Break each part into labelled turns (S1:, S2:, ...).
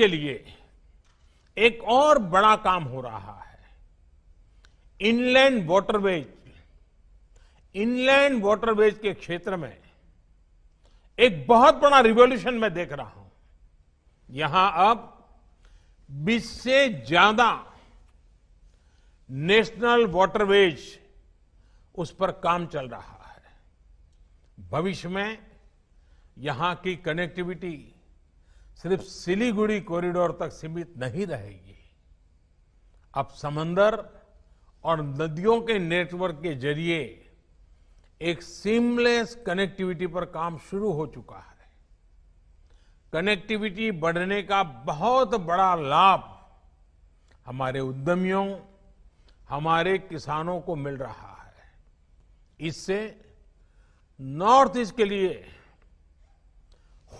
S1: के लिए एक और बड़ा काम हो रहा है इनलैंड वाटरवेज इनलैंड वाटरवेज के क्षेत्र में एक बहुत बड़ा रिवोल्यूशन मैं देख रहा हूं यहां अब 20 से ज्यादा नेशनल वाटरवेज उस पर काम चल रहा है भविष्य में यहां की कनेक्टिविटी सिर्फ सिलीगुड़ी कॉरिडोर तक सीमित नहीं रहेगी अब समंदर और नदियों के नेटवर्क के जरिए एक सीमलेस कनेक्टिविटी पर काम शुरू हो चुका है कनेक्टिविटी बढ़ने का बहुत बड़ा लाभ हमारे उद्यमियों हमारे किसानों को मिल रहा है इससे नॉर्थ ईस्ट के लिए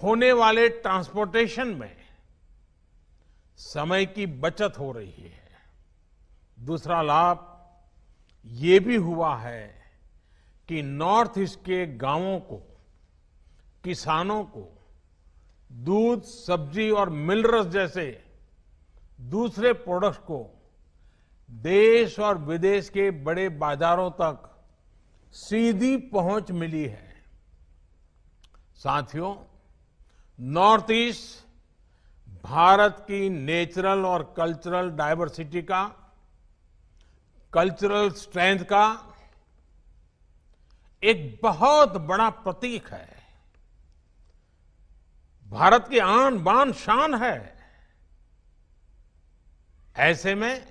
S1: होने वाले ट्रांसपोर्टेशन में समय की बचत हो रही है दूसरा लाभ ये भी हुआ है कि नॉर्थ ईस्ट के गांवों को किसानों को दूध सब्जी और मिलरस जैसे दूसरे प्रोडक्ट्स को देश और विदेश के बड़े बाजारों तक सीधी पहुंच मिली है साथियों नॉर्थ ईस्ट भारत की नेचुरल और कल्चरल डायवर्सिटी का कल्चरल स्ट्रेंथ का एक बहुत बड़ा प्रतीक है भारत की आन बान शान है ऐसे में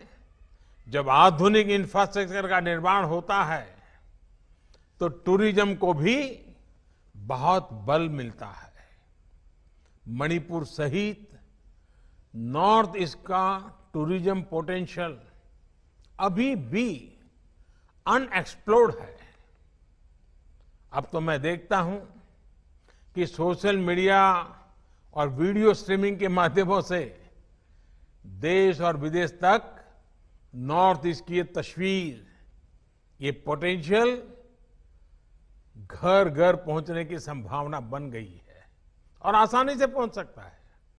S1: जब आधुनिक इंफ्रास्ट्रक्चर का निर्माण होता है तो टूरिज्म को भी बहुत बल मिलता है मणिपुर सहित नॉर्थ ईस्ट का टूरिज्म पोटेंशियल अभी भी अनएक्सप्लोर्ड है अब तो मैं देखता हूं कि सोशल मीडिया और वीडियो स्ट्रीमिंग के माध्यमों से देश और विदेश तक नॉर्थ ईस्ट की ये तस्वीर ये पोटेंशियल घर घर पहुंचने की संभावना बन गई है और आसानी से पहुंच सकता है